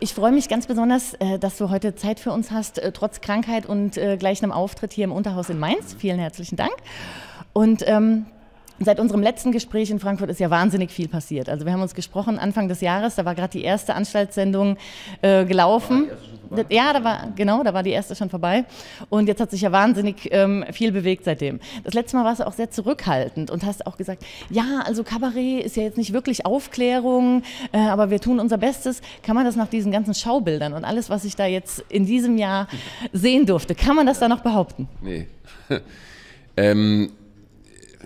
Ich freue mich ganz besonders, äh, dass du heute Zeit für uns hast, äh, trotz Krankheit und äh, gleich einem Auftritt hier im Unterhaus in Mainz. Vielen herzlichen Dank. Und ähm, Seit unserem letzten Gespräch in Frankfurt ist ja wahnsinnig viel passiert. Also wir haben uns gesprochen Anfang des Jahres, da war gerade die erste Anstaltssendung äh, gelaufen. War ja, da war genau, da war die erste schon vorbei. Und jetzt hat sich ja wahnsinnig ähm, viel bewegt seitdem. Das letzte Mal warst du auch sehr zurückhaltend und hast auch gesagt, ja, also Kabarett ist ja jetzt nicht wirklich Aufklärung, äh, aber wir tun unser Bestes. Kann man das nach diesen ganzen Schaubildern und alles, was ich da jetzt in diesem Jahr sehen durfte, kann man das da noch behaupten? Nee. ähm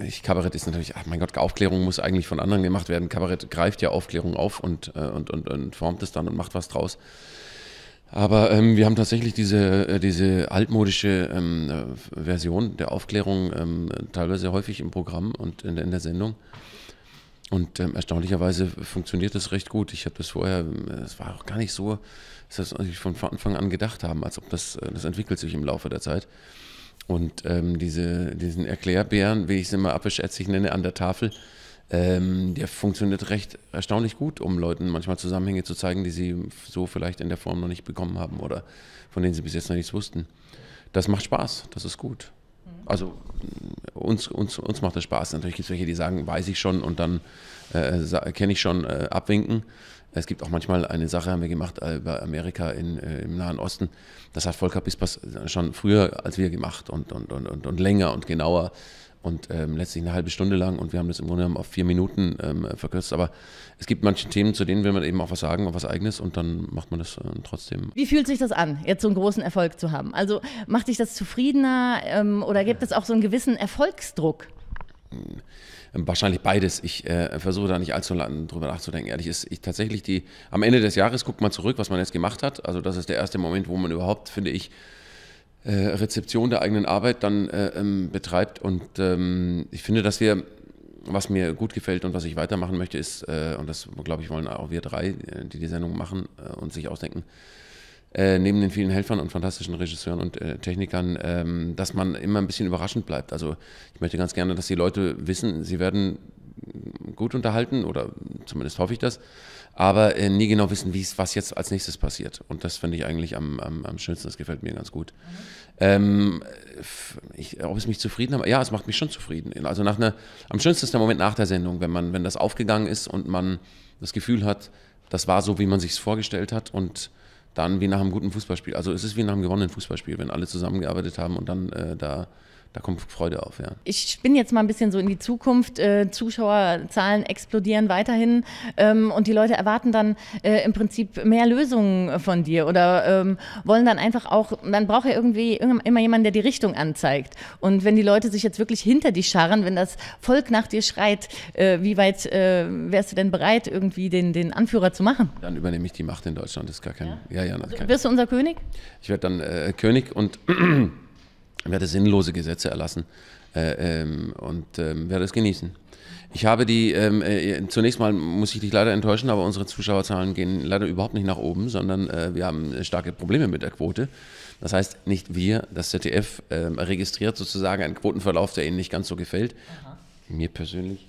ich, Kabarett ist natürlich, ach mein Gott, Aufklärung muss eigentlich von anderen gemacht werden. Kabarett greift ja Aufklärung auf und, äh, und, und, und formt es dann und macht was draus. Aber ähm, wir haben tatsächlich diese, äh, diese altmodische ähm, äh, Version der Aufklärung ähm, teilweise häufig im Programm und in, in der Sendung. Und ähm, erstaunlicherweise funktioniert das recht gut. Ich habe das vorher, ähm, es war auch gar nicht so, dass wir das von Anfang an gedacht haben, als ob das, äh, das entwickelt sich im Laufe der Zeit. entwickelt. Und ähm, diese, diesen Erklärbären, wie ich es immer abischätzig nenne, an der Tafel, ähm, der funktioniert recht erstaunlich gut, um Leuten manchmal Zusammenhänge zu zeigen, die sie so vielleicht in der Form noch nicht bekommen haben oder von denen sie bis jetzt noch nichts wussten. Das macht Spaß, das ist gut. Mhm. Also uns, uns, uns macht das Spaß. Natürlich gibt es welche, die sagen, weiß ich schon und dann äh, kenne ich schon äh, abwinken. Es gibt auch manchmal eine Sache, haben wir gemacht äh, bei Amerika in, äh, im Nahen Osten. Das hat Volker Pispers schon früher als wir gemacht und, und, und, und, und länger und genauer und ähm, letztlich eine halbe Stunde lang und wir haben das im Grunde genommen auf vier Minuten ähm, verkürzt. Aber es gibt manche Themen, zu denen will man eben auch was sagen, auch was Eigenes und dann macht man das äh, trotzdem. Wie fühlt sich das an, jetzt so einen großen Erfolg zu haben? Also macht dich das zufriedener ähm, oder gibt es auch so einen gewissen Erfolgsdruck? Ähm, wahrscheinlich beides. Ich äh, versuche da nicht allzu lange drüber nachzudenken. Ehrlich ist ich tatsächlich die, am Ende des Jahres guckt man zurück, was man jetzt gemacht hat. Also das ist der erste Moment, wo man überhaupt, finde ich, äh, Rezeption der eigenen Arbeit dann äh, ähm, betreibt. Und ähm, ich finde, dass wir, was mir gut gefällt und was ich weitermachen möchte, ist, äh, und das glaube ich, wollen auch wir drei, äh, die die Sendung machen äh, und sich ausdenken, äh, neben den vielen Helfern und fantastischen Regisseuren und äh, Technikern, ähm, dass man immer ein bisschen überraschend bleibt. Also ich möchte ganz gerne, dass die Leute wissen, sie werden gut unterhalten oder zumindest hoffe ich das, aber äh, nie genau wissen, wie was jetzt als nächstes passiert. Und das finde ich eigentlich am, am, am, schönsten, das gefällt mir ganz gut. Mhm. Ähm, ich, ob es mich zufrieden hat, ja, es macht mich schon zufrieden. Also nach einer, am schönsten ist der Moment nach der Sendung, wenn man, wenn das aufgegangen ist und man das Gefühl hat, das war so, wie man sich es vorgestellt hat und dann wie nach einem guten Fußballspiel. Also es ist wie nach einem gewonnenen Fußballspiel, wenn alle zusammengearbeitet haben und dann äh, da da kommt Freude auf, ja. Ich bin jetzt mal ein bisschen so in die Zukunft. Äh, Zuschauerzahlen explodieren weiterhin ähm, und die Leute erwarten dann äh, im Prinzip mehr Lösungen von dir oder ähm, wollen dann einfach auch, man braucht ja irgendwie immer jemanden, der die Richtung anzeigt. Und wenn die Leute sich jetzt wirklich hinter dich scharren, wenn das Volk nach dir schreit, äh, wie weit äh, wärst du denn bereit, irgendwie den, den Anführer zu machen? Dann übernehme ich die Macht in Deutschland, das ist gar kein. Ja, ja, ja also, Wirst du unser König? Ich werde dann äh, König und. Äh, werde sinnlose Gesetze erlassen äh, ähm, und äh, werde es genießen. Ich habe die, ähm, äh, zunächst mal muss ich dich leider enttäuschen, aber unsere Zuschauerzahlen gehen leider überhaupt nicht nach oben, sondern äh, wir haben äh, starke Probleme mit der Quote. Das heißt, nicht wir, das ZDF äh, registriert sozusagen einen Quotenverlauf, der Ihnen nicht ganz so gefällt. Aha. Mir persönlich.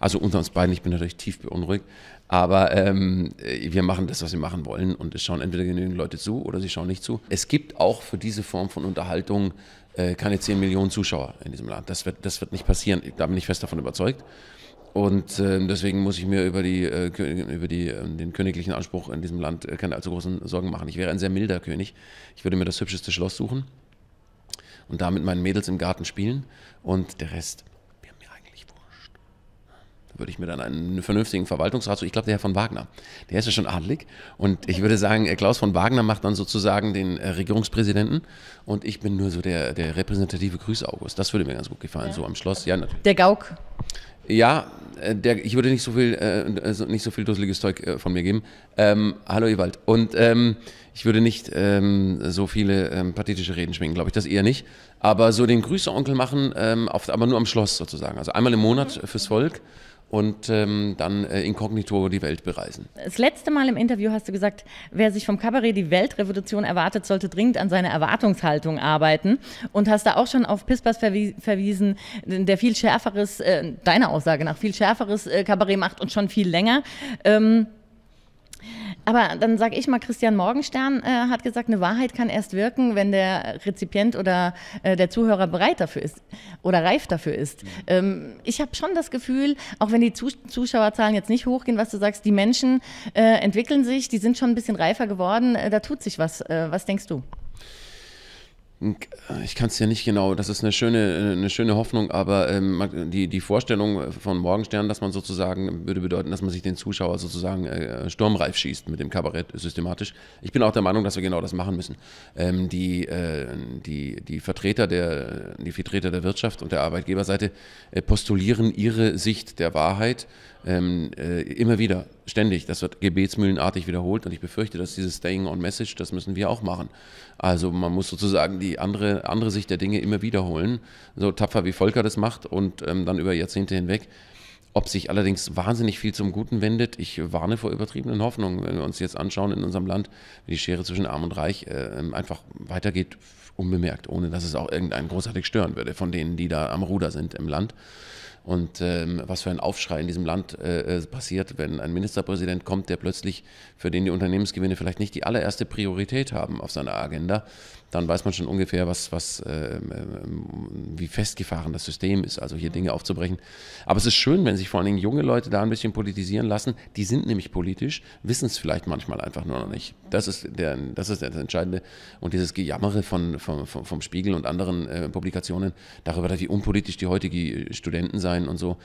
Also unter uns beiden, ich bin natürlich tief beunruhigt. Aber ähm, äh, wir machen das, was wir machen wollen und es schauen entweder genügend Leute zu oder sie schauen nicht zu. Es gibt auch für diese Form von Unterhaltung äh, keine 10 Millionen Zuschauer in diesem Land. Das wird, das wird nicht passieren, da bin ich fest davon überzeugt. Und äh, deswegen muss ich mir über, die, äh, über die, äh, den königlichen Anspruch in diesem Land äh, keine allzu großen Sorgen machen. Ich wäre ein sehr milder König. Ich würde mir das hübscheste Schloss suchen und da mit meinen Mädels im Garten spielen und der Rest würde ich mir dann einen vernünftigen Verwaltungsrat, so ich glaube, der Herr von Wagner, der ist ja schon adelig. Und ich würde sagen, äh, Klaus von Wagner macht dann sozusagen den äh, Regierungspräsidenten und ich bin nur so der, der repräsentative August. Das würde mir ganz gut gefallen, ja. so am Schloss. Ja, natürlich. Der Gauk. Ja, äh, der, ich würde nicht so viel, äh, nicht so viel dusseliges Zeug äh, von mir geben. Ähm, hallo Ewald. Und ähm, ich würde nicht ähm, so viele ähm, pathetische Reden schwingen, glaube ich, das eher nicht. Aber so den Grüße-Onkel machen, ähm, auf, aber nur am Schloss sozusagen. Also einmal im Monat mhm. fürs Volk und ähm, dann äh, inkognito die Welt bereisen. Das letzte Mal im Interview hast du gesagt, wer sich vom Kabarett die Weltrevolution erwartet, sollte dringend an seiner Erwartungshaltung arbeiten und hast da auch schon auf Pispas verwies verwiesen, der viel schärferes, äh, deiner Aussage nach, viel schärferes äh, Kabarett macht und schon viel länger. Ähm, aber dann sage ich mal, Christian Morgenstern äh, hat gesagt, eine Wahrheit kann erst wirken, wenn der Rezipient oder äh, der Zuhörer bereit dafür ist oder reif dafür ist. Mhm. Ähm, ich habe schon das Gefühl, auch wenn die Zus Zuschauerzahlen jetzt nicht hochgehen, was du sagst, die Menschen äh, entwickeln sich, die sind schon ein bisschen reifer geworden, äh, da tut sich was. Äh, was denkst du? ich kann es ja nicht genau, das ist eine schöne, eine schöne Hoffnung, aber ähm, die, die Vorstellung von Morgenstern, dass man sozusagen, würde bedeuten, dass man sich den Zuschauer sozusagen äh, sturmreif schießt mit dem Kabarett systematisch. Ich bin auch der Meinung, dass wir genau das machen müssen. Ähm, die, äh, die, die, Vertreter der, die Vertreter der Wirtschaft und der Arbeitgeberseite äh, postulieren ihre Sicht der Wahrheit ähm, äh, immer wieder, ständig. Das wird gebetsmühlenartig wiederholt und ich befürchte, dass dieses Staying on Message, das müssen wir auch machen. Also man muss sozusagen die andere, andere Sicht der Dinge immer wiederholen, so tapfer wie Volker das macht und ähm, dann über Jahrzehnte hinweg. Ob sich allerdings wahnsinnig viel zum Guten wendet, ich warne vor übertriebenen Hoffnungen, wenn wir uns jetzt anschauen in unserem Land, wie die Schere zwischen Arm und Reich äh, ähm, einfach weitergeht, unbemerkt, ohne dass es auch irgendeinen großartig stören würde von denen, die da am Ruder sind im Land und ähm, was für ein Aufschrei in diesem Land äh, äh, passiert, wenn ein Ministerpräsident kommt, der plötzlich, für den die Unternehmensgewinne vielleicht nicht die allererste Priorität haben auf seiner Agenda, dann weiß man schon ungefähr, was, was, äh, wie festgefahren das System ist, also hier Dinge aufzubrechen. Aber es ist schön, wenn sich vor allen Dingen junge Leute da ein bisschen politisieren lassen. Die sind nämlich politisch, wissen es vielleicht manchmal einfach nur noch nicht. Das ist, der, das ist das Entscheidende. Und dieses Gejammere von, von, vom Spiegel und anderen äh, Publikationen darüber, wie unpolitisch die heutigen Studenten seien, sein und so.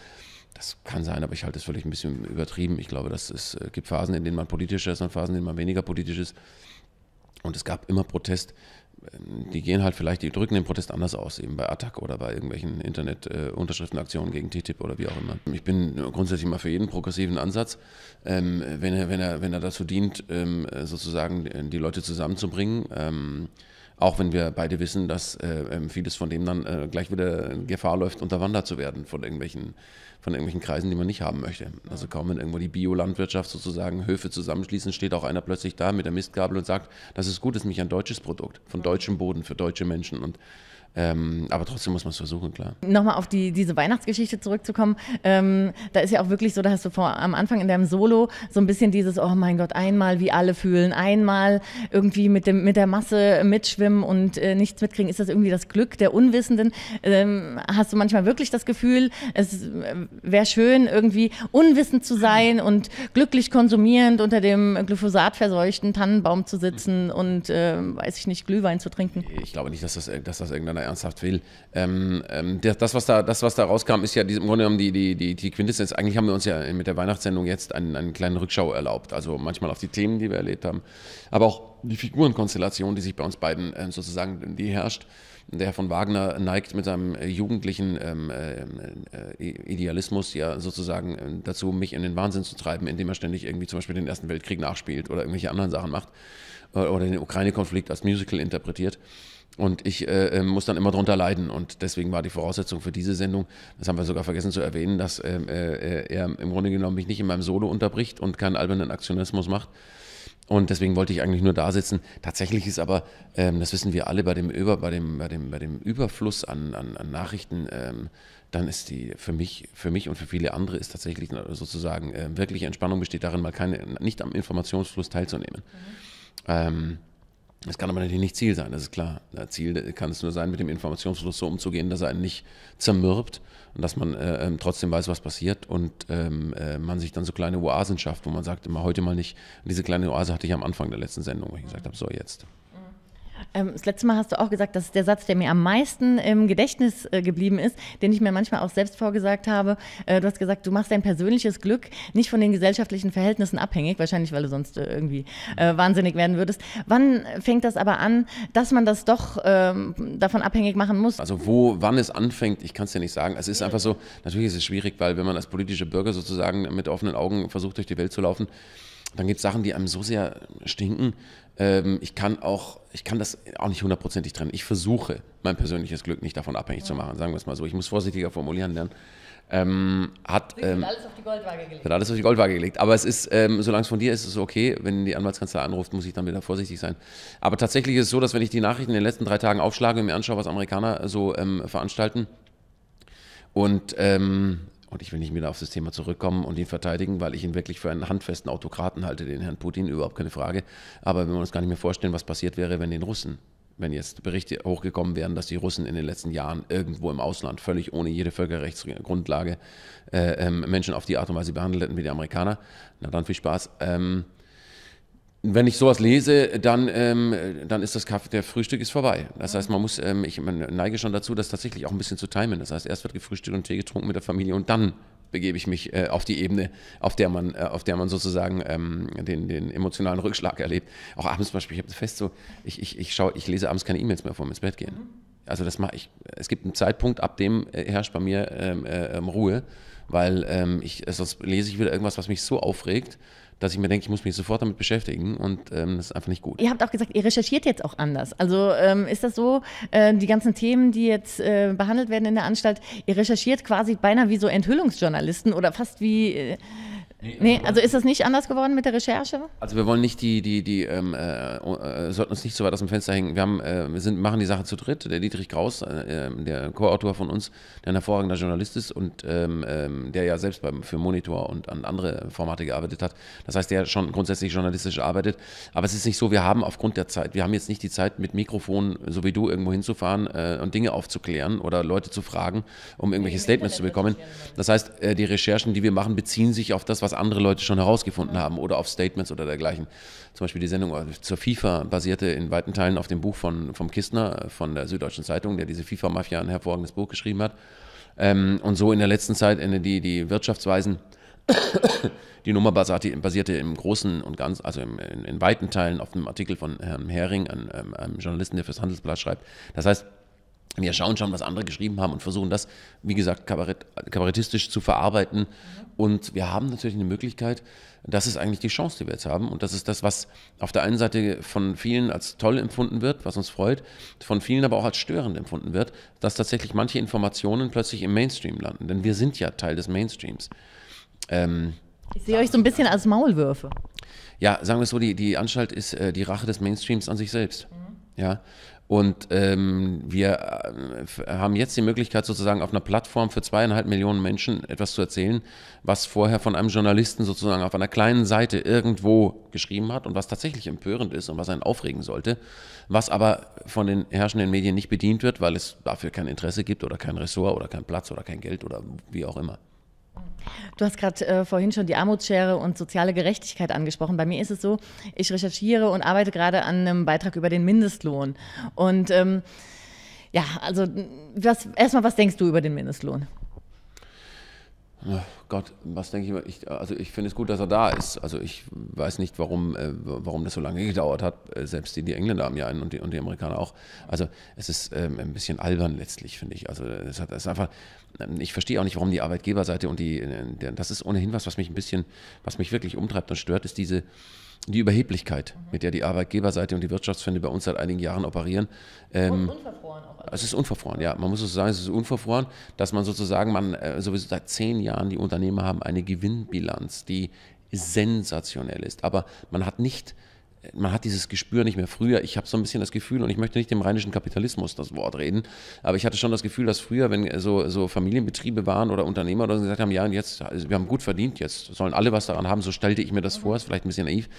Das kann sein, aber ich halte es völlig ein bisschen übertrieben. Ich glaube, dass es äh, gibt Phasen, in denen man politischer ist und Phasen, in denen man weniger politisch ist. Und es gab immer Protest. Äh, die gehen halt vielleicht, die drücken den Protest anders aus, eben bei Attac oder bei irgendwelchen Internet-Unterschriftenaktionen gegen TTIP oder wie auch immer. Ich bin grundsätzlich mal für jeden progressiven Ansatz, ähm, wenn, er, wenn, er, wenn er dazu dient, ähm, sozusagen äh, die Leute zusammenzubringen ähm, auch wenn wir beide wissen, dass äh, ähm, vieles von dem dann äh, gleich wieder Gefahr läuft, unterwandert zu werden von irgendwelchen, von irgendwelchen Kreisen, die man nicht haben möchte. Also kaum wenn irgendwo die Biolandwirtschaft sozusagen Höfe zusammenschließen, steht auch einer plötzlich da mit der Mistgabel und sagt, das ist gut, das ist nämlich ein deutsches Produkt, von deutschem Boden, für deutsche Menschen. Und ähm, aber trotzdem muss man es versuchen, klar. Nochmal auf die, diese Weihnachtsgeschichte zurückzukommen. Ähm, da ist ja auch wirklich so, da hast du vor, am Anfang in deinem Solo so ein bisschen dieses, oh mein Gott, einmal wie alle fühlen, einmal irgendwie mit, dem, mit der Masse mitschwimmen und äh, nichts mitkriegen. Ist das irgendwie das Glück der Unwissenden? Ähm, hast du manchmal wirklich das Gefühl, es äh, wäre schön, irgendwie unwissend zu sein und glücklich konsumierend unter dem Glyphosat verseuchten Tannenbaum zu sitzen und, äh, weiß ich nicht, Glühwein zu trinken? Ich glaube nicht, dass das, dass das irgendeiner ernsthaft will. Ähm, ähm, das, was da, das, was da rauskam, ist ja im Grunde genommen die, die, die, die Quintessenz. Eigentlich haben wir uns ja mit der Weihnachtssendung jetzt einen, einen kleinen Rückschau erlaubt. Also manchmal auf die Themen, die wir erlebt haben, aber auch die Figurenkonstellation, die sich bei uns beiden ähm, sozusagen die herrscht. Der Herr von Wagner neigt mit seinem äh, jugendlichen ähm, äh, äh Idealismus ja sozusagen äh, dazu, mich in den Wahnsinn zu treiben, indem er ständig irgendwie zum Beispiel den Ersten Weltkrieg nachspielt oder irgendwelche anderen Sachen macht oder den Ukraine-Konflikt als Musical interpretiert. Und ich äh, äh, muss dann immer drunter leiden. Und deswegen war die Voraussetzung für diese Sendung, das haben wir sogar vergessen zu erwähnen, dass äh, äh, er im Grunde genommen mich nicht in meinem Solo unterbricht und keinen albernen Aktionismus macht. Und deswegen wollte ich eigentlich nur da sitzen. Tatsächlich ist aber, ähm, das wissen wir alle, bei dem, Über, bei dem, bei dem, bei dem Überfluss an, an, an Nachrichten, ähm, dann ist die für mich, für mich und für viele andere ist tatsächlich sozusagen äh, wirkliche Entspannung besteht darin, mal keine, nicht am Informationsfluss teilzunehmen. Mhm. Ähm, das kann aber natürlich nicht Ziel sein, das ist klar. Ziel äh, kann es nur sein, mit dem Informationsfluss so umzugehen, dass er einen nicht zermürbt und dass man äh, ähm, trotzdem weiß, was passiert und ähm, äh, man sich dann so kleine Oasen schafft, wo man sagt, immer heute mal nicht. Und diese kleine Oase hatte ich am Anfang der letzten Sendung, wo ich gesagt habe, so jetzt. Ähm, das letzte Mal hast du auch gesagt, das ist der Satz, der mir am meisten im Gedächtnis äh, geblieben ist, den ich mir manchmal auch selbst vorgesagt habe. Äh, du hast gesagt, du machst dein persönliches Glück nicht von den gesellschaftlichen Verhältnissen abhängig, wahrscheinlich, weil du sonst äh, irgendwie äh, wahnsinnig werden würdest. Wann fängt das aber an, dass man das doch ähm, davon abhängig machen muss? Also wo, wann es anfängt, ich kann es dir nicht sagen. Es ist einfach so, natürlich ist es schwierig, weil wenn man als politischer Bürger sozusagen mit offenen Augen versucht, durch die Welt zu laufen, dann gibt es Sachen, die einem so sehr stinken. Ähm, ich kann auch, ich kann das auch nicht hundertprozentig trennen. Ich versuche, mein persönliches Glück nicht davon abhängig ja. zu machen, sagen wir es mal so. Ich muss vorsichtiger formulieren lernen. Ähm, hat ähm, wird alles auf die Goldwaage gelegt. Wird alles auf die Goldwaage gelegt. Aber es ist, ähm, solange es von dir ist, ist es okay. Wenn die Anwaltskanzlei anruft, muss ich dann wieder vorsichtig sein. Aber tatsächlich ist es so, dass wenn ich die Nachrichten in den letzten drei Tagen aufschlage und mir anschaue, was Amerikaner so ähm, veranstalten, und ähm, und ich will nicht wieder auf das Thema zurückkommen und ihn verteidigen, weil ich ihn wirklich für einen handfesten Autokraten halte, den Herrn Putin, überhaupt keine Frage. Aber wenn wir uns gar nicht mehr vorstellen, was passiert wäre, wenn den Russen, wenn jetzt Berichte hochgekommen wären, dass die Russen in den letzten Jahren irgendwo im Ausland völlig ohne jede Völkerrechtsgrundlage äh, ähm, Menschen auf die Art und Weise behandelt hätten wie die Amerikaner, na dann viel Spaß. Ähm, wenn ich sowas lese, dann, ähm, dann ist das Kaffee, der Frühstück ist vorbei. Das heißt, man muss, ähm, ich man neige schon dazu, das tatsächlich auch ein bisschen zu timen. Das heißt, erst wird gefrühstückt und Tee getrunken mit der Familie und dann begebe ich mich äh, auf die Ebene, auf der man, äh, auf der man sozusagen ähm, den, den emotionalen Rückschlag erlebt. Auch abends zum Beispiel, ich habe fest so, ich, ich, ich schaue, ich lese abends keine E-Mails mehr vor ins Bett gehen. Also das mache ich. Es gibt einen Zeitpunkt, ab dem äh, herrscht bei mir ähm, äh, ähm, Ruhe, weil ähm, ich, sonst lese ich wieder irgendwas, was mich so aufregt dass ich mir denke, ich muss mich sofort damit beschäftigen und ähm, das ist einfach nicht gut. Ihr habt auch gesagt, ihr recherchiert jetzt auch anders. Also ähm, ist das so, äh, die ganzen Themen, die jetzt äh, behandelt werden in der Anstalt, ihr recherchiert quasi beinahe wie so Enthüllungsjournalisten oder fast wie... Äh Nee, also, nee, also ist das nicht anders geworden mit der Recherche? Also wir wollen nicht die, die, die, ähm, äh, oh, äh, sollten uns nicht so weit aus dem Fenster hängen. Wir, haben, äh, wir sind, machen die Sache zu dritt. Der Dietrich Kraus, äh, ähm, der Co-Autor von uns, der ein hervorragender Journalist ist und ähm, ähm, der ja selbst beim, für Monitor und an andere Formate gearbeitet hat. Das heißt, der schon grundsätzlich journalistisch arbeitet. Aber es ist nicht so, wir haben aufgrund der Zeit, wir haben jetzt nicht die Zeit, mit Mikrofon, so wie du, irgendwo hinzufahren äh, und Dinge aufzuklären oder Leute zu fragen, um irgendwelche Statements zu bekommen. Das heißt, äh, die Recherchen, die wir machen, beziehen sich auf das, was was andere Leute schon herausgefunden haben oder auf Statements oder dergleichen. Zum Beispiel die Sendung äh, zur FIFA basierte in weiten Teilen auf dem Buch von vom Kistner äh, von der Süddeutschen Zeitung, der diese FIFA-Mafia ein hervorragendes Buch geschrieben hat. Ähm, und so in der letzten Zeit äh, die, die Wirtschaftsweisen, die Nummer basierte, basierte im Großen und Ganzen, also im, in, in, weiten Teilen auf einem Artikel von Herrn Hering, einem, ähm, einem Journalisten, der fürs Handelsblatt schreibt. Das heißt, wir schauen schon, was andere geschrieben haben und versuchen das, wie gesagt, kabarett, kabarettistisch zu verarbeiten. Mhm. Und wir haben natürlich eine Möglichkeit, das ist eigentlich die Chance, die wir jetzt haben. Und das ist das, was auf der einen Seite von vielen als toll empfunden wird, was uns freut, von vielen aber auch als störend empfunden wird, dass tatsächlich manche Informationen plötzlich im Mainstream landen. Denn wir sind ja Teil des Mainstreams. Ähm, ich sehe euch so ein bisschen als Maulwürfe. Ja, sagen wir es so, die, die Anstalt ist äh, die Rache des Mainstreams an sich selbst. Mhm. Ja, und ähm, wir äh, haben jetzt die Möglichkeit, sozusagen auf einer Plattform für zweieinhalb Millionen Menschen etwas zu erzählen, was vorher von einem Journalisten sozusagen auf einer kleinen Seite irgendwo geschrieben hat und was tatsächlich empörend ist und was einen aufregen sollte, was aber von den herrschenden Medien nicht bedient wird, weil es dafür kein Interesse gibt oder kein Ressort oder kein Platz oder kein Geld oder wie auch immer. Du hast gerade äh, vorhin schon die Armutsschere und soziale Gerechtigkeit angesprochen. Bei mir ist es so, ich recherchiere und arbeite gerade an einem Beitrag über den Mindestlohn. Und ähm, ja, also erstmal, was denkst du über den Mindestlohn? Gott, was denke ich Ich, also ich finde es gut, dass er da ist. Also ich weiß nicht, warum, äh, warum das so lange gedauert hat. Äh, selbst die, die Engländer haben ja einen und die, und die Amerikaner auch. Also es ist ähm, ein bisschen albern letztlich, finde ich. Also es, hat, es ist einfach, ähm, ich verstehe auch nicht, warum die Arbeitgeberseite und die, äh, das ist ohnehin was, was mich ein bisschen, was mich wirklich umtreibt und stört, ist diese, die Überheblichkeit, mhm. mit der die Arbeitgeberseite und die Wirtschaftsfinde bei uns seit einigen Jahren operieren. Ähm, und unverfroren auch. Also. Es ist unverfroren, ja. Man muss so sagen, es ist unverfroren, dass man sozusagen, man äh, sowieso seit zehn Jahren, die Unternehmer haben eine Gewinnbilanz, die sensationell ist. Aber man hat nicht man hat dieses Gespür nicht mehr früher. Ich habe so ein bisschen das Gefühl, und ich möchte nicht dem rheinischen Kapitalismus das Wort reden, aber ich hatte schon das Gefühl, dass früher, wenn so, so Familienbetriebe waren oder Unternehmer oder so gesagt haben, ja, jetzt, also wir haben gut verdient, jetzt sollen alle was daran haben, so stellte ich mir das vor, ist vielleicht ein bisschen naiv,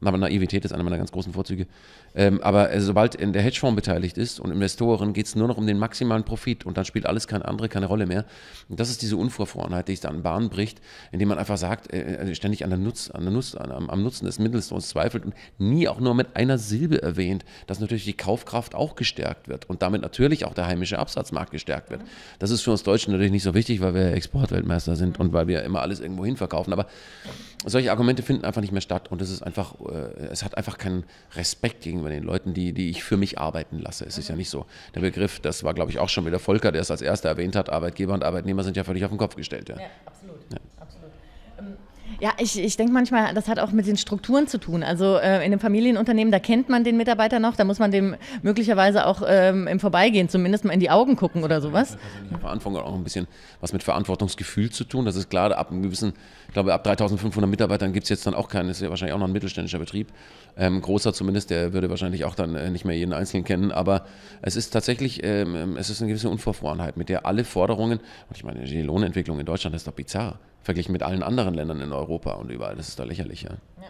aber Naivität ist einer meiner ganz großen Vorzüge. Ähm, aber äh, sobald in der Hedgefonds beteiligt ist und Investoren, geht es nur noch um den maximalen Profit und dann spielt alles keine andere, keine Rolle mehr. Und das ist diese Unvorfrorenheit, die sich da an Bahn bricht, indem man einfach sagt, äh, äh also ständig an der Nutz, an der Nutz, an, am, am, Nutzen des Mittels uns zweifelt und nie auch nur mit einer Silbe erwähnt, dass natürlich die Kaufkraft auch gestärkt wird und damit natürlich auch der heimische Absatzmarkt gestärkt wird. Das ist für uns Deutschen natürlich nicht so wichtig, weil wir Exportweltmeister sind und weil wir immer alles irgendwo hin verkaufen. Aber solche Argumente finden einfach nicht mehr statt und es ist einfach äh, äh, es hat einfach keinen Respekt gegenüber den Leuten, die, die ich für mich arbeiten lasse. Es ist ja mhm. nicht so. Der Begriff, das war, glaube ich, auch schon wieder Volker, der es als erster erwähnt hat, Arbeitgeber und Arbeitnehmer sind ja völlig auf den Kopf gestellt. Ja, ja absolut. Ja. Ja, ich, ich denke manchmal, das hat auch mit den Strukturen zu tun. Also äh, in einem Familienunternehmen, da kennt man den Mitarbeiter noch, da muss man dem möglicherweise auch ähm, im Vorbeigehen zumindest mal in die Augen gucken oder sowas. Ja, Verantwortung hat auch ein bisschen was mit Verantwortungsgefühl zu tun. Das ist klar, ab einem gewissen, ich glaube, ab 3500 Mitarbeitern gibt es jetzt dann auch keinen, das ist ja wahrscheinlich auch noch ein mittelständischer Betrieb. Ähm, großer zumindest, der würde wahrscheinlich auch dann äh, nicht mehr jeden Einzelnen kennen, aber es ist tatsächlich, ähm, es ist eine gewisse Unverfrorenheit, mit der alle Forderungen, und ich meine, die Lohnentwicklung in Deutschland ist doch bizarr verglichen mit allen anderen Ländern in Europa und überall. Das ist da lächerlich, ja. ja.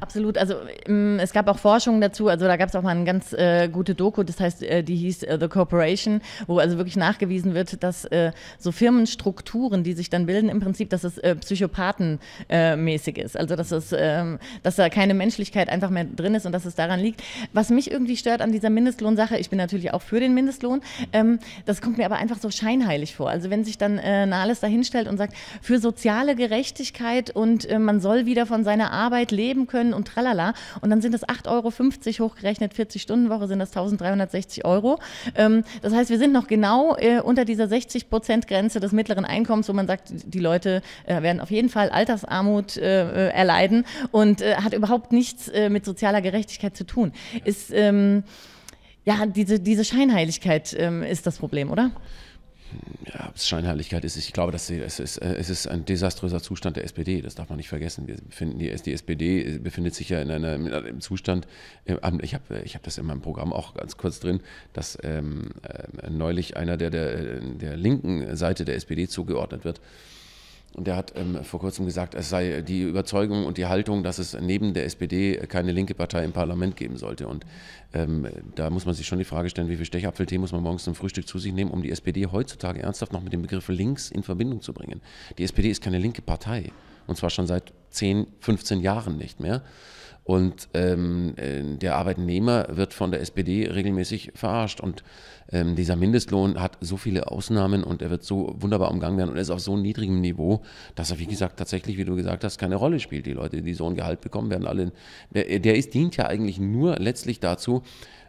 Absolut. Also mm, es gab auch Forschungen dazu. Also da gab es auch mal eine ganz äh, gute Doku, das heißt, äh, die hieß äh, The Corporation, wo also wirklich nachgewiesen wird, dass äh, so Firmenstrukturen, die sich dann bilden, im Prinzip, dass es äh, psychopathenmäßig äh, ist. Also dass es, ähm, dass da keine Menschlichkeit einfach mehr drin ist und dass es daran liegt. Was mich irgendwie stört an dieser Mindestlohnsache, ich bin natürlich auch für den Mindestlohn, ähm, das kommt mir aber einfach so scheinheilig vor. Also wenn sich dann äh, Nahles dahinstellt und sagt, für soziale Gerechtigkeit und man soll wieder von seiner Arbeit leben können, Stunden und tralala. Und dann sind das 8,50 Euro hochgerechnet, 40-Stunden-Woche sind das 1360 Euro. Ähm, das heißt, wir sind noch genau äh, unter dieser 60-Prozent-Grenze des mittleren Einkommens, wo man sagt, die Leute äh, werden auf jeden Fall Altersarmut äh, erleiden und hat überhaupt nichts mit sozialer Gerechtigkeit zu tun. Ist, ähm, ja, diese, diese Scheinheiligkeit ähm, ist das Problem, oder? ja, Scheinheiligkeit ist, ich glaube, dass sie, es, ist, äh, es ist ein desaströser Zustand der SPD, das darf man nicht vergessen. Wir befinden, die, die SPD befindet sich ja in, einer, in einem Zustand, ich habe äh, ich hab das in meinem Programm auch ganz kurz drin, dass ähm, äh, neulich einer, der, der der linken Seite der SPD zugeordnet wird, und der hat ähm, vor kurzem gesagt, es sei die Überzeugung und die Haltung, dass es neben der SPD keine linke Partei im Parlament geben sollte. Und ähm, da muss man sich schon die Frage stellen, wie viel Stechapfeltee muss man morgens zum Frühstück zu sich nehmen, um die SPD heutzutage ernsthaft noch mit dem Begriff links in Verbindung zu bringen. Die SPD ist keine linke Partei. Und zwar schon seit 10, 15 Jahren nicht mehr. Und ähm, äh, der Arbeitnehmer wird von der SPD regelmäßig verarscht. Und ähm, dieser Mindestlohn hat so viele Ausnahmen und er wird so wunderbar umgangen werden und er ist auf so niedrigem Niveau, dass er, wie gesagt, tatsächlich, wie du gesagt hast, keine Rolle spielt. Die Leute, die so ein Gehalt bekommen, werden alle. Der, der ist, dient ja eigentlich nur letztlich dazu,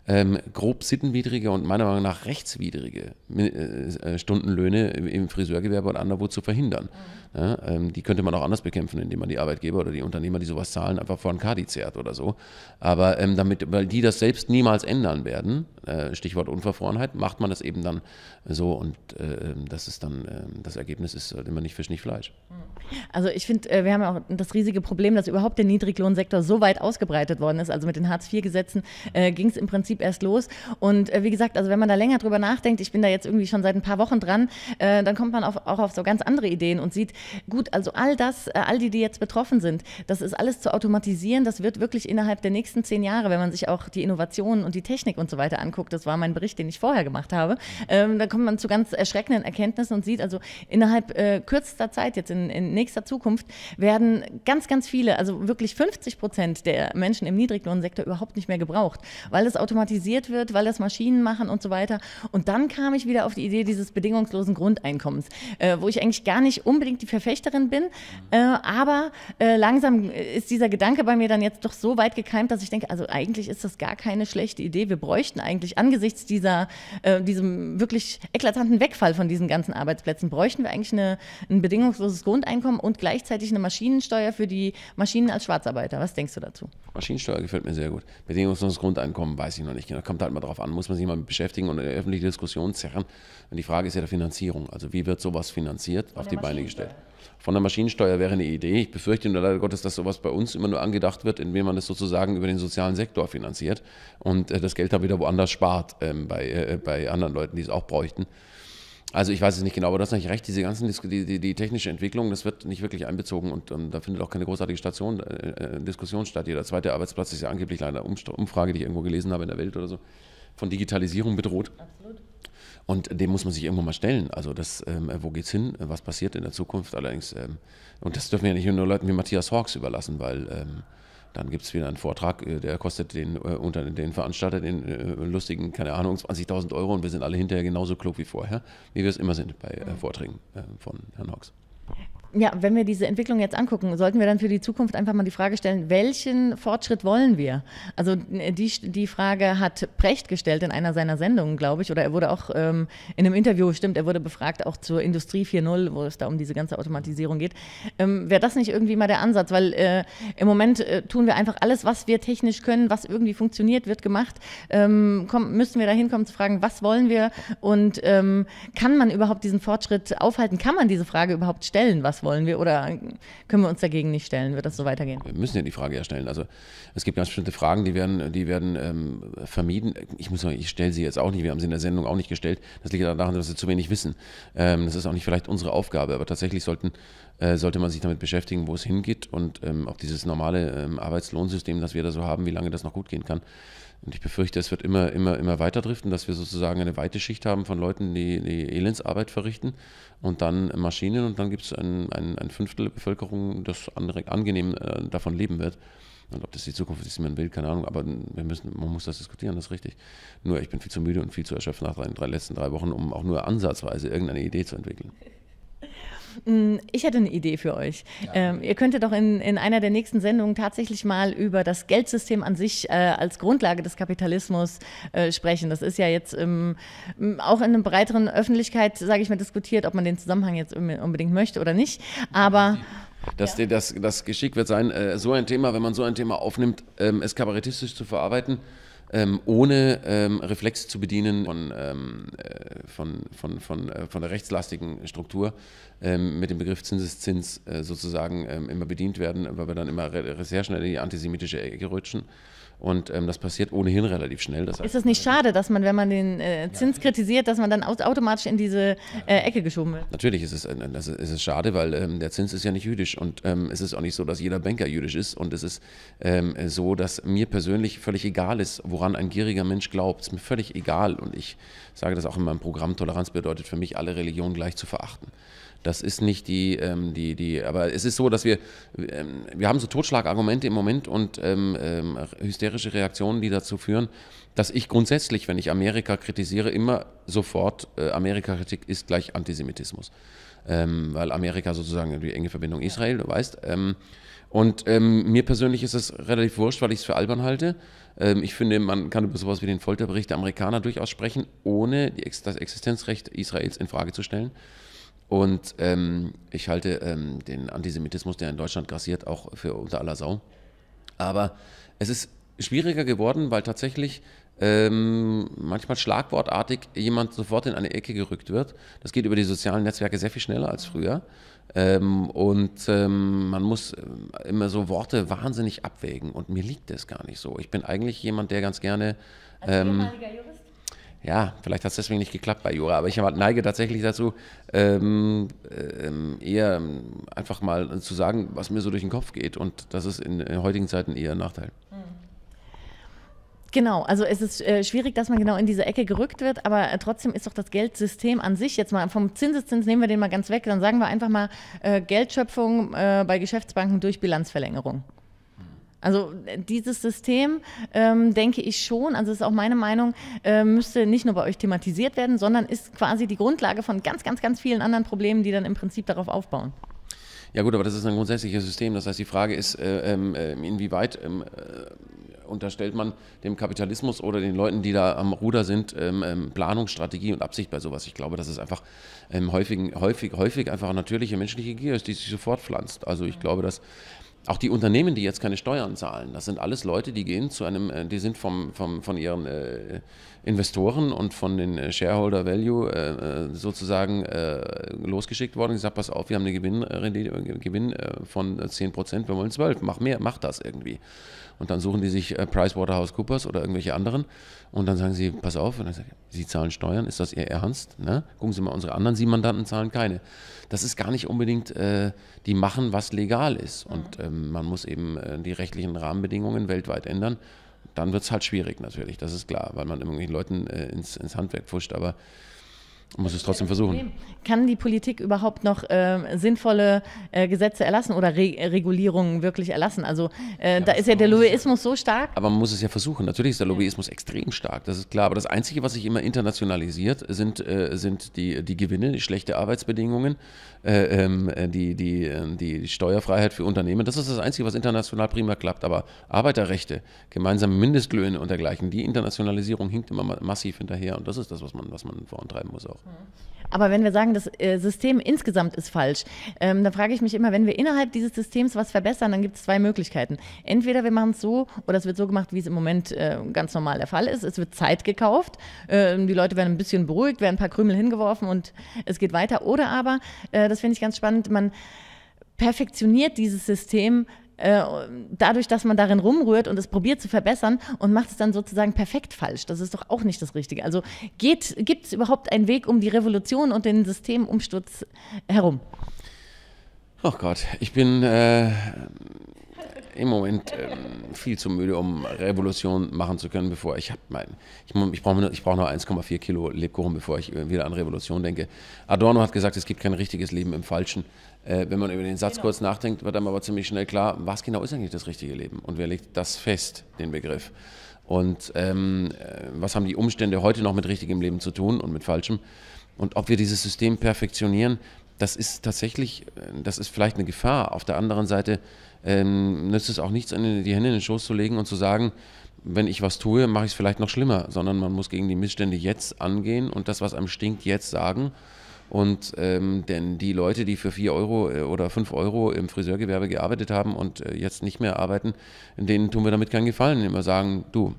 ähm, grob sittenwidrige und meiner Meinung nach rechtswidrige äh, äh, Stundenlöhne im Friseurgewerbe und anderswo zu verhindern. Mhm. Ja, ähm, die könnte man auch anders bekämpfen, indem man die Arbeitgeber oder die Unternehmer, die sowas zahlen, einfach vor einen Kadi zerrt oder so. Aber ähm, damit, weil die das selbst niemals ändern werden, äh, Stichwort Unverfrorenheit, macht man das eben dann so und äh, ähm, das ist dann, ähm, das Ergebnis ist halt immer nicht Fisch, nicht Fleisch. Mhm. Also ich finde, äh, wir haben ja auch das riesige Problem, dass überhaupt der Niedriglohnsektor so weit ausgebreitet worden ist. Also mit den Hartz-IV-Gesetzen ging es im Prinzip Prinzip erst los. Und äh, wie gesagt, also wenn man da länger drüber nachdenkt, ich bin da jetzt irgendwie schon seit ein paar Wochen dran, äh, dann kommt man auf, auch auf so ganz andere Ideen und sieht, gut, also all das, äh, all die, die jetzt betroffen sind, das ist alles zu automatisieren, das wird wirklich innerhalb der nächsten zehn Jahre, wenn man sich auch die Innovationen und die Technik und so weiter anguckt, das war mein Bericht, den ich vorher gemacht habe, ähm, da kommt man zu ganz erschreckenden Erkenntnissen und sieht also innerhalb äh, kürzester Zeit, jetzt in, in nächster Zukunft, werden ganz, ganz viele, also wirklich 50 Prozent der Menschen im Niedriglohnsektor überhaupt nicht mehr gebraucht, weil das automatisch automatisiert wird, weil das Maschinen machen und so weiter. Und dann kam ich wieder auf die Idee dieses bedingungslosen Grundeinkommens, äh, wo ich eigentlich gar nicht unbedingt die Verfechterin bin, äh, aber äh, langsam ist dieser Gedanke bei mir dann jetzt doch so weit gekeimt, dass ich denke, also eigentlich ist das gar keine schlechte Idee. Wir bräuchten eigentlich angesichts dieser, äh, diesem wirklich eklatanten Wegfall von diesen ganzen Arbeitsplätzen, bräuchten wir eigentlich eine, ein bedingungsloses Grundeinkommen und gleichzeitig eine Maschinensteuer für die Maschinen als Schwarzarbeiter. Was denkst du dazu? Maschinensteuer gefällt mir sehr gut. Bedingungsloses Grundeinkommen weiß ich noch oder nicht. Da kommt halt mal drauf an, muss man sich mal beschäftigen und in der öffentlichen Diskussion zerren. Und die Frage ist ja der Finanzierung. Also wie wird sowas finanziert, Von auf die Beine gestellt? Von der Maschinensteuer wäre eine Idee. Ich befürchte nur leider Gottes, dass sowas bei uns immer nur angedacht wird, indem man das sozusagen über den sozialen Sektor finanziert und äh, das Geld dann wieder woanders spart, ähm, bei, äh, äh, bei anderen Leuten, die es auch bräuchten. Also ich weiß es nicht genau, aber du hast natürlich recht, diese ganzen die, die, die technische Entwicklung, das wird nicht wirklich einbezogen und um, ähm, da findet auch keine großartige Station, äh, äh, Diskussion statt. Jeder zweite Arbeitsplatz ist ja angeblich leider eine Umfrage, die ich irgendwo gelesen habe in der Welt oder so, von Digitalisierung bedroht. Absolut. Und dem muss man sich irgendwo mal stellen. Also das, ähm, wo geht's hin? Was passiert in der Zukunft? Allerdings, ähm, und das dürfen wir ja nicht nur Leuten wie Matthias Hawks überlassen, weil ähm, dann gibt es wieder einen Vortrag, äh, der kostet den, äh, unter den Veranstalter den äh, lustigen, keine Ahnung, 20.000 Euro und wir sind alle hinterher genauso klug wie vorher, wie wir es immer sind bei mhm. Vorträgen von Herrn Hawks. Ja, wenn wir diese Entwicklung jetzt angucken, sollten wir dann für die Zukunft einfach mal die Frage stellen, welchen Fortschritt wollen wir? Also äh, die, die Frage hat Precht gestellt in einer seiner Sendungen, glaube ich, oder er wurde auch ähm, in einem Interview, stimmt, er wurde befragt auch zur Industrie 4.0, wo es da um diese ganze Automatisierung geht. Ähm, Wäre das nicht irgendwie mal der Ansatz? Weil äh, im Moment äh, tun wir einfach alles, was wir technisch können, was irgendwie funktioniert, wird gemacht. Ähm, komm, müssen wir da hinkommen zu fragen, was wollen wir und ähm, kann man überhaupt diesen Fortschritt aufhalten? Kann man diese Frage überhaupt stellen, was wollen wir oder können wir uns dagegen nicht stellen? Wird das so weitergehen? Wir müssen ja die Frage erstellen. Also es gibt ganz bestimmte Fragen, die werden, die werden ähm, vermieden. Ich muss sagen, ich stelle sie jetzt auch nicht. Wir haben sie in der Sendung auch nicht gestellt. Das liegt daran, dass wir zu wenig wissen. Ähm, das ist auch nicht vielleicht unsere Aufgabe, aber tatsächlich sollten, äh, sollte man sich damit beschäftigen, wo es hingeht und ähm, ob dieses normale ähm, Arbeitslohnsystem, das wir da so haben, wie lange das noch gut gehen kann. Und ich befürchte, es wird immer, immer, immer weiter driften, dass wir sozusagen eine weite Schicht haben von Leuten, die, die Elendsarbeit verrichten und dann Maschinen und dann gibt es ein, ein, ein, Fünftel der Bevölkerung, das andere, angenehm äh, davon leben wird. Und ob das die Zukunft ist, ist mir ein Bild, keine Ahnung, aber wir müssen, man muss das diskutieren, das ist richtig. Nur ich bin viel zu müde und viel zu erschöpft nach den drei, letzten drei Wochen, um auch nur ansatzweise irgendeine Idee zu entwickeln. Hm, ich hätte eine Idee für euch. Ja. Ähm, ihr könntet doch in, in einer der nächsten Sendungen tatsächlich mal über das Geldsystem an sich äh, als Grundlage des Kapitalismus äh, sprechen. Das ist ja jetzt ähm, auch in einer breiteren Öffentlichkeit, sage ich mal, diskutiert, ob man den Zusammenhang jetzt unbedingt möchte oder nicht. Aber. Das, ja. das, das Geschick wird sein, äh, so ein Thema, wenn man so ein Thema aufnimmt, ähm, es kabarettistisch zu verarbeiten ähm, ohne ähm, Reflex zu bedienen von, ähm, äh, von, von, von, äh, von der rechtslastigen Struktur ähm, mit dem Begriff Zinseszins äh, sozusagen ähm, immer bedient werden, weil wir dann immer sehr schnell in die antisemitische Ecke rutschen. Und ähm, das passiert ohnehin relativ schnell. Das ist das nicht schade, dass man, wenn man den äh, Zins ja. kritisiert, dass man dann automatisch in diese äh, Ecke geschoben wird? Natürlich ist es, äh, das ist, es schade, weil ähm, der Zins ist ja nicht jüdisch. Und ähm, es ist auch nicht so, dass jeder Banker jüdisch ist. Und es ist ähm, so, dass mir persönlich völlig egal ist, woran ein gieriger Mensch glaubt. Es ist mir völlig egal. Und ich sage das auch in meinem Programm. Toleranz bedeutet für mich, alle Religionen gleich zu verachten. Das ist nicht die, ähm, die, die, aber es ist so, dass wir, ähm, wir haben so Totschlagargumente im Moment und ähm, ähm hysterische Reaktionen, die dazu führen, dass ich grundsätzlich, wenn ich Amerika kritisiere, immer sofort, äh, Amerika-Kritik ist gleich Antisemitismus. Ähm, weil Amerika sozusagen die enge Verbindung Israel, du weißt. Ähm, und mir persönlich ist es relativ wurscht, weil ich es für albern halte. ich finde, man kann über sowas wie den Folterbericht der Amerikaner durchaus sprechen, ohne die, das Existenzrecht Israels in Frage zu stellen. Und ähm, ich halte ähm, den Antisemitismus, der in Deutschland grassiert, auch für unter aller Sau. Aber es ist schwieriger geworden, weil tatsächlich ähm, manchmal schlagwortartig jemand sofort in eine Ecke gerückt wird. Das geht über die sozialen Netzwerke sehr viel schneller als früher. Ähm, und ähm, man muss ähm, immer so Worte wahnsinnig abwägen. Und mir liegt das gar nicht so. Ich bin eigentlich jemand, der ganz gerne. Als ehemaliger Jurist? ja, vielleicht hat es deswegen nicht geklappt bei Jura, aber ich neige tatsächlich dazu, ähm, ähm, eher ähm, einfach mal zu sagen, was mir so durch den Kopf geht. Und das ist in, in heutigen Zeiten eher ein Nachteil. Hm. Genau, also es ist äh, schwierig, dass man genau in diese Ecke gerückt wird, aber äh, trotzdem ist doch das Geldsystem an sich jetzt mal vom Zinseszins nehmen wir den mal ganz weg, dann sagen wir einfach mal äh, Geldschöpfung äh, bei Geschäftsbanken durch Bilanzverlängerung. Also äh, dieses System, ähm, denke ich schon, also ist auch meine Meinung, äh, müsste nicht nur bei euch thematisiert werden, sondern ist quasi die Grundlage von ganz, ganz, ganz vielen anderen Problemen, die dann im Prinzip darauf aufbauen. Ja gut, aber das ist ein grundsätzliches System. Das heißt, die Frage ist, äh, ähm, äh, inwieweit ähm, äh, unterstellt man dem Kapitalismus oder den Leuten, die da am Ruder sind, ähm, ähm Planung, Strategie und Absicht bei sowas. Ich glaube, dass es einfach ähm, häufig, häufig, häufig einfach natürliche menschliche Gier ist, die sich sofort pflanzt. Also ich glaube, dass auch die Unternehmen, die jetzt keine Steuern zahlen, das sind alles Leute, die gehen zu einem, äh, die sind vom, vom, von ihren äh, Investoren und von den äh, Shareholder Value äh, äh, sozusagen äh, losgeschickt worden und gesagt, pass auf, wir haben einen Gewinn, Gewinn von 10 Prozent, wir wollen 12, mach mehr, mach das irgendwie. Und dann suchen die sich äh, PricewaterhouseCoopers oder irgendwelche anderen und dann sagen sie, pass auf, und dann sagen, sie zahlen Steuern, ist das ihr Ernst? Ne? Gucken Sie mal, unsere anderen sieben Mandanten zahlen keine. Das ist gar nicht unbedingt, äh, die machen, was legal ist. Mhm. Und ähm, man muss eben äh, die rechtlichen Rahmenbedingungen weltweit ändern. Dann wird es halt schwierig natürlich, das ist klar, weil man irgendwelchen Leuten äh, ins, ins Handwerk pfuscht, aber man muss es trotzdem versuchen. Kann die Politik überhaupt noch äh, sinnvolle äh, Gesetze erlassen oder Re äh, Regulierungen wirklich erlassen? Also äh, ja, da ist ja der Lobbyismus so stark. Aber man muss es ja versuchen. Natürlich ist der Lobbyismus ja. extrem stark, das ist klar. Aber das Einzige, was sich immer internationalisiert, sind, äh, sind die, die Gewinne, die schlechte Arbeitsbedingungen, äh, ähm, die, die, ähm, die Steuerfreiheit für Unternehmen. Das ist das Einzige, was international prima klappt. Aber Arbeiterrechte, gemeinsame Mindestlöhne und dergleichen, die Internationalisierung hinkt immer massiv hinterher. Und das ist das, was man, was man vorantreiben muss auch. Aber wenn wir sagen, das äh, System insgesamt ist falsch, ähm, dann frage ich mich immer, wenn wir innerhalb dieses Systems was verbessern, dann gibt es zwei Möglichkeiten. Entweder wir machen es so oder es wird so gemacht, wie es im Moment äh, ganz normal der Fall ist. Es wird Zeit gekauft, äh, die Leute werden ein bisschen beruhigt, werden ein paar Krümel hingeworfen und es geht weiter. Oder aber, äh, das finde ich ganz spannend, man perfektioniert dieses System äh, dadurch, dass man darin rumrührt und es probiert zu verbessern und macht es dann sozusagen perfekt falsch. Das ist doch auch nicht das Richtige. Also gibt es überhaupt einen Weg um die Revolution und den Systemumsturz herum? Oh Gott, ich bin, äh, im Moment ähm, viel zu müde, um Revolution machen zu können, bevor ich habe mein, ich, ich brauche nur, brauch noch 1,4 Kilo Lebkuchen, bevor ich äh, wieder an Revolution denke. Adorno hat gesagt, es gibt kein richtiges Leben im Falschen. Äh, wenn man über den Satz genau. kurz nachdenkt, wird einem aber ziemlich schnell klar, was genau ist eigentlich das richtige Leben und wer legt das fest, den Begriff. Und ähm, äh, was haben die Umstände heute noch mit richtigem Leben zu tun und mit falschem? Und ob wir dieses System perfektionieren, das ist tatsächlich, äh, das ist vielleicht eine Gefahr. Auf der anderen Seite ähm, nützt es auch nichts, die Hände in den Schoß zu legen und zu sagen, wenn ich was tue, mache ich es vielleicht noch schlimmer, sondern man muss gegen die Missstände jetzt angehen und das, was einem stinkt, jetzt sagen. Und ähm, denn die Leute, die für 4 Euro äh, oder 5 Euro im Friseurgewerbe gearbeitet haben und äh, jetzt nicht mehr arbeiten, denen tun wir damit keinen Gefallen. Immer sagen, du,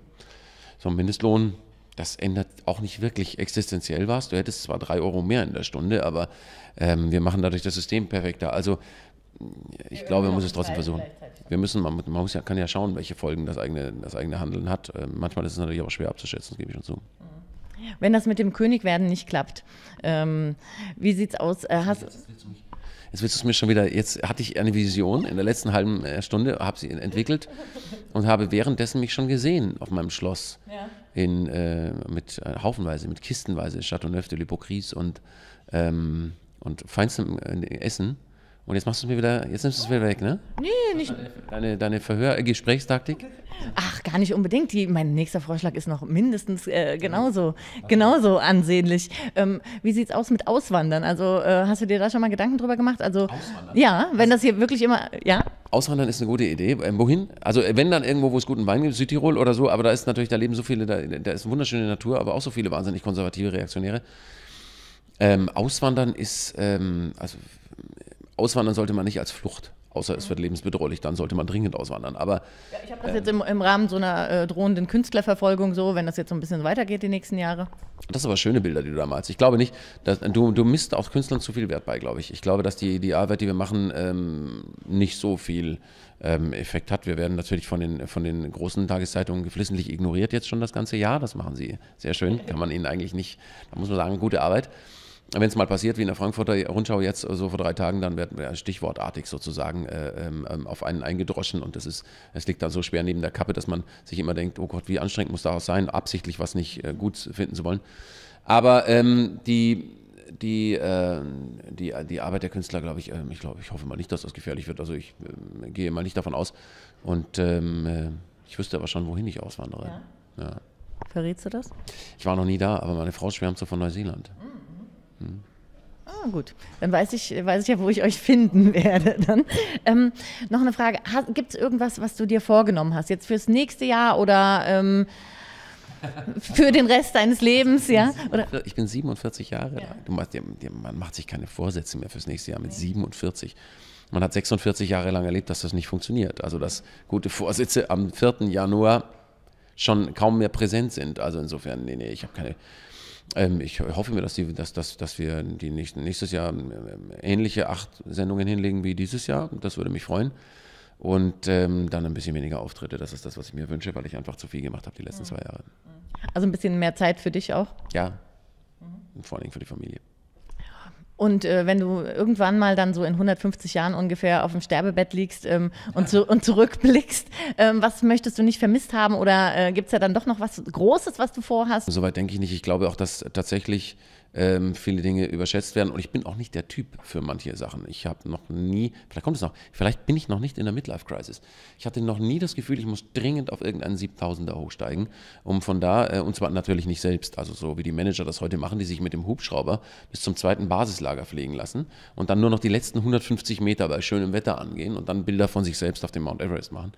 so ein Mindestlohn das ändert auch nicht wirklich existenziell was. Du hättest zwar drei Euro mehr in der Stunde, aber ähm, wir machen dadurch das System perfekter. Also ich wir glaube, man muss es trotzdem versuchen. Wir müssen, man, man muss ja, kann ja schauen, welche Folgen das eigene, das eigene Handeln hat. Äh, manchmal ist es natürlich auch schwer abzuschätzen, das gebe ich schon zu. Mhm. Wenn das mit dem Königwerden nicht klappt, ähm, wie sieht's aus? Äh, hast, Jetzt willst du es mir schon wieder, jetzt hatte ich eine Vision in der letzten halben äh, Stunde, habe sie entwickelt und habe währenddessen mich schon gesehen auf meinem Schloss. Ja in, äh, mit äh, haufenweise, mit kistenweise Chateau Neuf de l'Hypocris und, ähm, und feinstem Essen. Und jetzt machst du es mir wieder, jetzt nimmst du es wieder weg, ne? Nee, nicht. Deine, deine Verhör-, äh, Gesprächstaktik? Ach, gar nicht unbedingt. Die, mein nächster Vorschlag ist noch mindestens äh, genauso, genauso ansehnlich. Ähm, wie es aus mit Auswandern? Also, äh, hast du dir da schon mal Gedanken drüber gemacht? Also, Auswandern? Ja, wenn das hier wirklich immer, ja? Auswandern ist eine gute Idee. Ähm, wohin? Also äh, wenn dann irgendwo, wo es guten Wein gibt, Südtirol oder so, aber da ist natürlich, da leben so viele, da, da ist eine wunderschöne Natur, aber auch so viele wahnsinnig konservative Reaktionäre. Ähm, Auswandern ist, ähm, also Auswandern sollte man nicht als Flucht Außer es wird lebensbedrohlich, dann sollte man dringend auswandern. Aber ja, ich habe das äh, jetzt im, im, Rahmen so einer äh, drohenden Künstlerverfolgung so, wenn das jetzt so ein bisschen weitergeht die nächsten Jahre. Das sind aber schöne Bilder, die du da malst. Ich glaube nicht, dass, du, du misst auch Künstlern zu viel Wert bei, glaube ich. Ich glaube, dass die, die Arbeit, die wir machen, ähm, nicht so viel ähm, Effekt hat. Wir werden natürlich von den, von den großen Tageszeitungen geflissentlich ignoriert jetzt schon das ganze Jahr. Das machen sie sehr schön. Kann man ihnen eigentlich nicht, da muss man sagen, gute Arbeit wenn es mal passiert, wie in der Frankfurter Rundschau jetzt, so vor drei Tagen, dann werden wir stichwortartig sozusagen äh, ähm, ähm auf einen eingedroschen und das ist, es liegt dann so schwer neben der Kappe, dass man sich immer denkt, oh Gott, wie anstrengend muss daraus sein, absichtlich was nicht äh, gut finden zu wollen. Aber ähm, die die, äh, die, die Arbeit der Künstler, glaube ich, ähm, ich glaube, ich hoffe mal nicht, dass das gefährlich wird. Also ich ähm, gehe mal nicht davon aus. Und ähm, äh, ich wüsste aber schon, wohin ich auswandere. Ja. Ja. Verrätst du das? Ich war noch nie da, aber meine Frau schwärmt so von Neuseeland. Mhm. Ah, gut. Dann weiß ich, weiß ich ja, wo ich euch finden werde. Dann ähm, noch eine Frage. Gibt es irgendwas, was du dir vorgenommen hast? Jetzt fürs nächste Jahr oder ähm, für den Rest deines Lebens, ja? Oder? Ich bin 47 Jahre ja. Du machst, man macht sich keine Vorsätze mehr fürs nächste Jahr mit 47. Man hat 46 Jahre lang erlebt, dass das nicht funktioniert. Also, dass gute Vorsätze am 4. Januar schon kaum mehr präsent sind. Also insofern, nee, nee, ich habe keine ähm, ich hoffe mir, dass, die, dass, dass, dass wir die nächsten, nächstes Jahr ähm, ähnliche acht Sendungen hinlegen wie dieses Jahr. Das würde mich freuen. Und ähm, dann ein bisschen weniger Auftritte. Das ist das, was ich mir wünsche, weil ich einfach zu viel gemacht habe die letzten mhm. zwei Jahre. Also ein bisschen mehr Zeit für dich auch? Ja. Mhm. Vor allem für die Familie. Und äh, wenn du irgendwann mal dann so in 150 Jahren ungefähr auf dem Sterbebett liegst ähm, und, zu, und, zurückblickst, ähm, was möchtest du nicht vermisst haben oder äh, gibt es ja dann doch noch was Großes, was du vorhast? Soweit denke ich nicht. Ich glaube auch, dass tatsächlich ähm, viele Dinge überschätzt werden. Und ich bin auch nicht der Typ für manche Sachen. Ich habe noch nie, vielleicht kommt es noch, vielleicht bin ich noch nicht in der Midlife-Crisis. Ich hatte noch nie das Gefühl, ich muss dringend auf irgendeinen 7000er hochsteigen, um von da, äh, und zwar natürlich nicht selbst, also so wie die Manager das heute machen, die sich mit dem Hubschrauber bis zum zweiten Basislager fliegen lassen und dann nur noch die letzten 150 Meter bei schönem Wetter angehen und dann Bilder von sich selbst auf dem Mount Everest machen.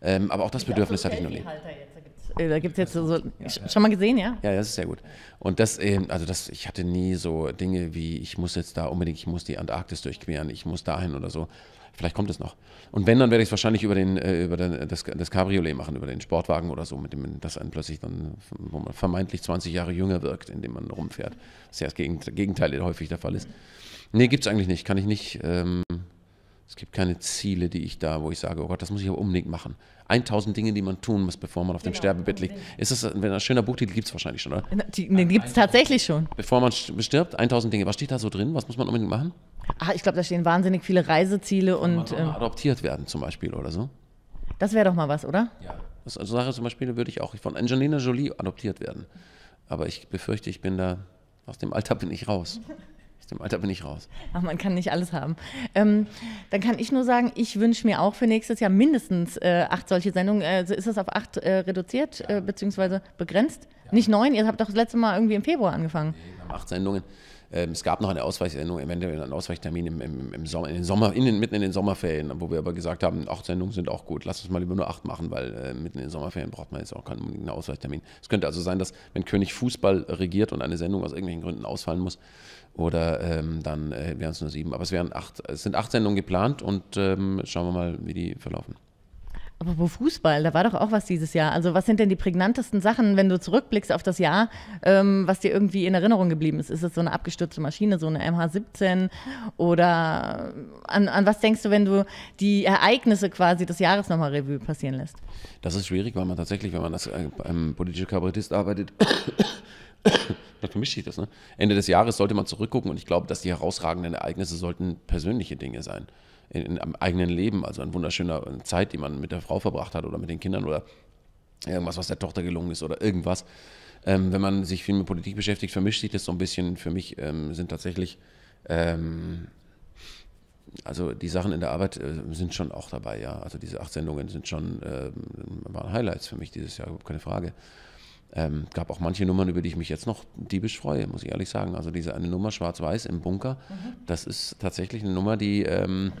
Ähm, aber auch das ich Bedürfnis also hatte ich noch nie. Jetzt äh, da gibt es jetzt so, ja, schon mal gesehen, ja? Ja, das ist sehr gut. Und das, ähm, also das, ich hatte nie so Dinge wie, ich muss jetzt da unbedingt, ich muss die Antarktis durchqueren, ich muss dahin oder so. Vielleicht kommt es noch. Und wenn, dann werde ich es wahrscheinlich über, den, äh, über den, das, das Cabriolet machen, über den Sportwagen oder so, mit dem das einen plötzlich dann, wo man vermeintlich 20 Jahre jünger wirkt, indem man rumfährt. Das ist ja das Gegenteil häufig der Fall ist. Nee, gibt es eigentlich nicht. Kann ich nicht. Ähm, es gibt keine Ziele, die ich da, wo ich sage, oh Gott, das muss ich aber unbedingt machen. 1000 Dinge, die man tun muss, bevor man auf genau, dem Sterbebett liegt. Ist das wenn ein schöner Buchtitel? Gibt es wahrscheinlich schon, oder? den gibt es tatsächlich schon. Bevor man stirbt, 1000 Dinge. Was steht da so drin? Was muss man unbedingt machen? Ach, ich glaube, da stehen wahnsinnig viele Reiseziele Kann und. Man ähm, adoptiert werden zum Beispiel oder so. Das wäre doch mal was, oder? Ja. Das also Sache zum Beispiel würde ich auch von Angelina Jolie adoptiert werden. Aber ich befürchte, ich bin da, aus dem Alter bin ich raus dem Alter bin ich raus. Ach, man kann nicht alles haben. Ähm, dann kann ich nur sagen, ich wünsche mir auch für nächstes Jahr mindestens äh, acht solche Sendungen. Also ist das auf acht äh, reduziert, ja. äh, beziehungsweise begrenzt? Ja. Nicht neun? Ihr habt doch das letzte Mal irgendwie im Februar angefangen. Nee, acht Sendungen. Ähm, es gab noch eine Ausweichsendung, eventuell einen Ausweichtermin im, im, im Sommer, in den Sommer in den, mitten in den Sommerferien, wo wir aber gesagt haben, acht Sendungen sind auch gut, lass uns mal lieber nur acht machen, weil äh, mitten in den Sommerferien braucht man jetzt auch keinen, keinen Ausweichtermin. Es könnte also sein, dass wenn König Fußball regiert und eine Sendung aus irgendwelchen Gründen ausfallen muss, oder ähm, dann äh, wären es nur sieben. Aber es, wären acht, es sind acht Sendungen geplant und ähm, schauen wir mal, wie die verlaufen. Aber wo Fußball, da war doch auch was dieses Jahr. Also was sind denn die prägnantesten Sachen, wenn du zurückblickst auf das Jahr, ähm, was dir irgendwie in Erinnerung geblieben ist? Ist es so eine abgestürzte Maschine, so eine MH17? Oder an, an was denkst du, wenn du die Ereignisse quasi des Jahres nochmal Revue passieren lässt? Das ist schwierig, weil man tatsächlich, wenn man als äh, ähm, politischer Kabarettist arbeitet, da vermischt sich das, ne? Ende des Jahres sollte man zurückgucken und ich glaube, dass die herausragenden Ereignisse sollten persönliche Dinge sein. In, in, einem eigenen Leben, also eine wunderschöne äh, Zeit, die man mit der Frau verbracht hat oder mit den Kindern oder irgendwas, was der Tochter gelungen ist oder irgendwas. Ähm, wenn man sich viel mit Politik beschäftigt, vermischt sich das so ein bisschen. Für mich ähm, sind tatsächlich, ähm, also die Sachen in der Arbeit äh, sind schon auch dabei, ja. Also diese acht Sendungen sind schon, äh, waren Highlights für mich dieses Jahr, überhaupt keine Frage. Ähm, gab auch manche Nummern, über die ich mich jetzt noch diebisch freue, muss ich ehrlich sagen. Also diese eine Nummer Schwarz-Weiß im Bunker, mhm. das ist tatsächlich eine Nummer, die ähm,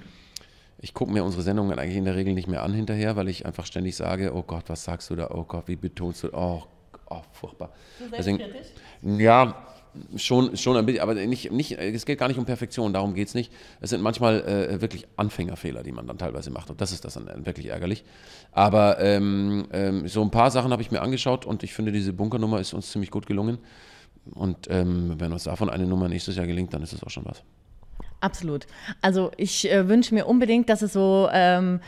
ich gucke mir unsere Sendungen eigentlich in der Regel nicht mehr an hinterher, weil ich einfach ständig sage, oh Gott, was sagst du da? Oh Gott, wie betonst du? Oh, oh furchtbar. Deswegen, ja, Schon, schon ein bisschen, aber nicht, nicht, es geht gar nicht um Perfektion, darum geht es nicht. Es sind manchmal äh, wirklich Anfängerfehler, die man dann teilweise macht und das ist das dann äh, wirklich ärgerlich. Aber ähm, ähm, so ein paar Sachen habe ich mir angeschaut und ich finde, diese Bunkernummer ist uns ziemlich gut gelungen. Und ähm, wenn uns davon eine Nummer nächstes Jahr gelingt, dann ist es auch schon was. Absolut. Also ich äh, wünsche mir unbedingt, dass es so ähm,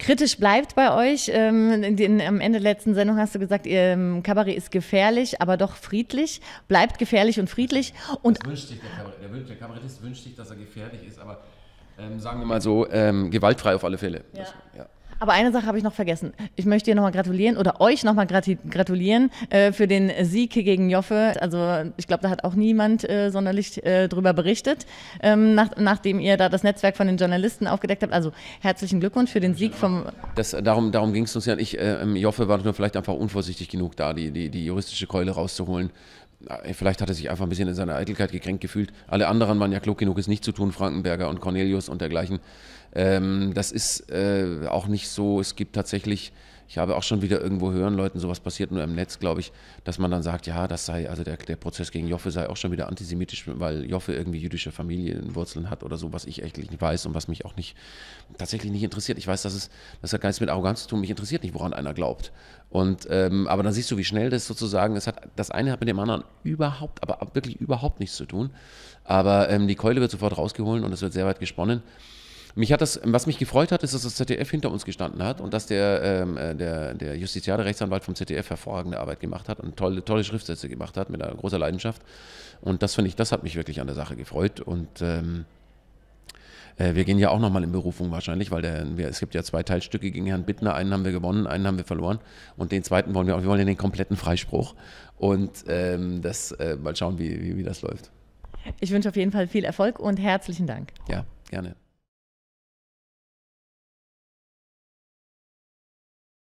kritisch bleibt bei euch. Ähm, in den, am Ende der letzten Sendung hast du gesagt, ihr ähm, Kabarett ist gefährlich, aber doch friedlich. Bleibt gefährlich und friedlich. Und das wünscht sich der, Kabarett, der, der Kabarettist wünscht sich, dass er gefährlich ist, aber ähm, sagen wir mal so, ähm, gewaltfrei auf alle Fälle. Ja. Das, ja. Aber eine Sache habe ich noch vergessen. Ich möchte dir nochmal gratulieren oder euch nochmal gratulieren äh, für den Sieg gegen Joffe. Also ich glaube, da hat auch niemand äh, sonderlich äh, drüber berichtet, ähm, nach, nachdem ihr da das Netzwerk von den Journalisten aufgedeckt habt. Also herzlichen Glückwunsch für den Sieg vom... Das, darum darum ging es uns ja. Ich, äh, ähm, Joffe war nur vielleicht einfach unvorsichtig genug da, die, die, die juristische Keule rauszuholen. Äh, vielleicht hat er sich einfach ein bisschen in seiner Eitelkeit gekränkt gefühlt. Alle anderen waren ja klug genug, es nicht zu tun, Frankenberger und Cornelius und dergleichen. Ähm, das ist äh, auch nicht so. Es gibt tatsächlich ich habe auch schon wieder irgendwo hören, Leuten, sowas passiert nur im Netz, glaube ich, dass man dann sagt, ja, das sei, also der, der Prozess gegen Joffe sei auch schon wieder antisemitisch, weil Joffe irgendwie jüdische Familienwurzeln hat oder so, was ich eigentlich nicht weiß und was mich auch nicht tatsächlich nicht interessiert. Ich weiß, dass es, das hat gar nichts mit Arroganz zu tun, mich interessiert nicht, woran einer glaubt. Und ähm, aber dann siehst du, wie schnell das sozusagen, das hat, das eine hat mit dem anderen überhaupt, aber wirklich überhaupt nichts zu tun. Aber ähm, die Keule wird sofort rausgeholt und es wird sehr weit gesponnen. Mich hat das, was mich gefreut hat, ist, dass das ZDF hinter uns gestanden hat und dass der, ähm, äh, der, der justiziale Rechtsanwalt vom ZDF hervorragende Arbeit gemacht hat und tolle, tolle Schriftsätze gemacht hat mit einer großer Leidenschaft. Und das finde ich, das hat mich wirklich an der Sache gefreut. Und ähm, äh, wir gehen ja auch nochmal in Berufung wahrscheinlich, weil der, wir, es gibt ja zwei Teilstücke gegen Herrn Bittner. Einen haben wir gewonnen, einen haben wir verloren. Und den zweiten wollen wir auch. Wir wollen ja den kompletten Freispruch. Und ähm, das, äh, mal schauen, wie, wie, wie das läuft. Ich wünsche auf jeden Fall viel Erfolg und herzlichen Dank. Ja, gerne.